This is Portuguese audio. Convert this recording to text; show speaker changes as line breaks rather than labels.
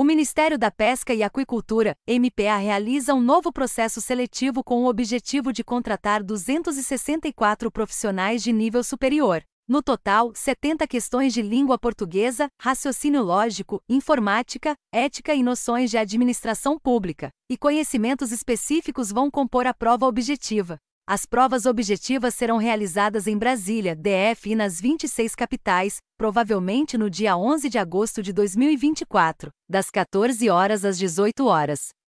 O Ministério da Pesca e Aquicultura, MPA, realiza um novo processo seletivo com o objetivo de contratar 264 profissionais de nível superior. No total, 70 questões de língua portuguesa, raciocínio lógico, informática, ética e noções de administração pública, e conhecimentos específicos vão compor a prova objetiva. As provas objetivas serão realizadas em Brasília, DF e nas 26 capitais, provavelmente no dia 11 de agosto de 2024, das 14 horas às 18 horas.